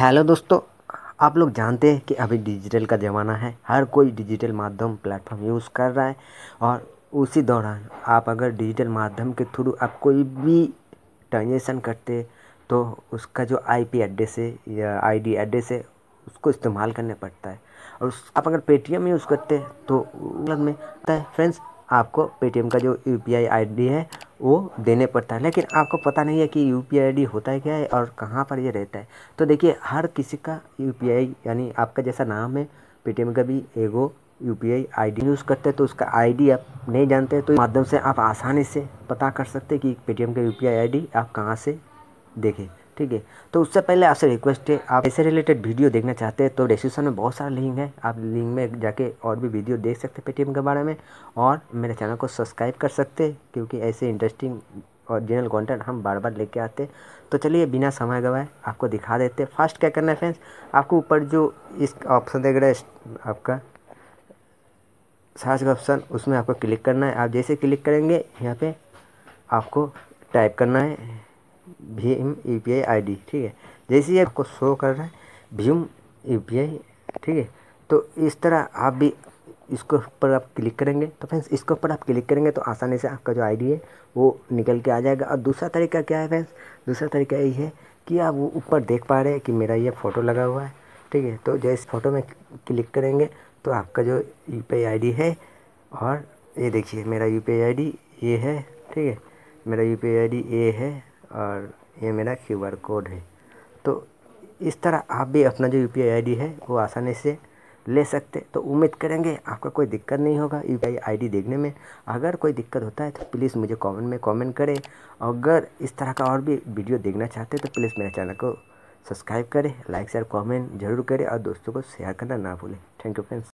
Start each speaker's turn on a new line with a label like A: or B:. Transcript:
A: hello दोस्तों आप लोग जानते हैं कि अभी डिजिटल का ज़माना है हर कोई डिजिटल माध्यम प्लेटफॉर्म यूज़ कर रहा है और उसी दौरान आप अगर डिजिटल माध्यम के थ्रू आप कोई भी ट्रांजेक्शन करते तो उसका जो आईपी एड्रेस है या आईडी एड्रेस है उसको इस्तेमाल करना पड़ता है और उस, आप अगर पेटीएम यूज़ करते तो अलग में फ्रेंड्स आपको पेटीएम का जो यू पी आई है वो देने पड़ता है लेकिन आपको पता नहीं है कि यू पी होता है क्या है और कहाँ पर ये रहता है तो देखिए हर किसी का यू यानी आपका जैसा नाम है पेटीएम का भी एगो U P I I D use करते हैं तो उसका आई डी आप नहीं जानते हैं, तो माध्यम से आप आसानी से पता कर सकते हैं कि पेटीएम का U P I I D आप कहाँ से देखें ठीक है तो उससे पहले आपसे रिक्वेस्ट है आप ऐसे रिलेटेड वीडियो देखना चाहते हैं तो डिस्क्रिप्शन में बहुत सारे लिंक है आप लिंक में जाके और भी वीडियो देख सकते हैं पेटीएम के बारे में और मेरे चैनल को सब्सक्राइब कर सकते हैं क्योंकि ऐसे इंटरेस्टिंग जनरल कंटेंट हम बार बार लेके आते तो चलिए बिना समय गवाए आपको दिखा देते फर्स्ट क्या करना है फ्रेंड्स आपको ऊपर जो इस ऑप्शन देख रहे आपका सर्च का ऑप्शन उसमें आपको क्लिक करना है आप जैसे क्लिक करेंगे यहाँ पे आपको टाइप करना है भीम U P I I D ठीक है जैसे ही आपको शो कर रहा है भीम यू पी आई ठीक है तो इस तरह आप भी इसके ऊपर आप क्लिक करेंगे तो फ्रेंड्स इसके ऊपर आप क्लिक करेंगे तो आसानी से आपका जो आईडी है वो निकल के आ जाएगा और दूसरा तरीका क्या है फ्रेंड्स दूसरा तरीका यही है कि आप वो ऊपर देख पा रहे हैं कि मेरा ये फ़ोटो लगा हुआ है ठीक है तो जैसे फ़ोटो में क्लिक करेंगे तो आपका जो यू पी आई है और ये देखिए मेरा यू पी आई ये है ठीक है मेरा यू पी आई ये है और ये मेरा क्यू आर कोड है तो इस तरह आप भी अपना जो U P I I D है वो आसानी से ले सकते तो उम्मीद करेंगे आपका कोई दिक्कत नहीं होगा यू पी आई देखने में अगर कोई दिक्कत होता है तो प्लीज़ मुझे कमेंट में कमेंट करें अगर इस तरह का और भी वीडियो देखना चाहते हैं तो प्लीज़ मेरे चैनल को सब्सक्राइब करें लाइक शेयर कमेंट जरूर करें और दोस्तों को शेयर करना ना भूलें थैंक यू फ्रेंड्स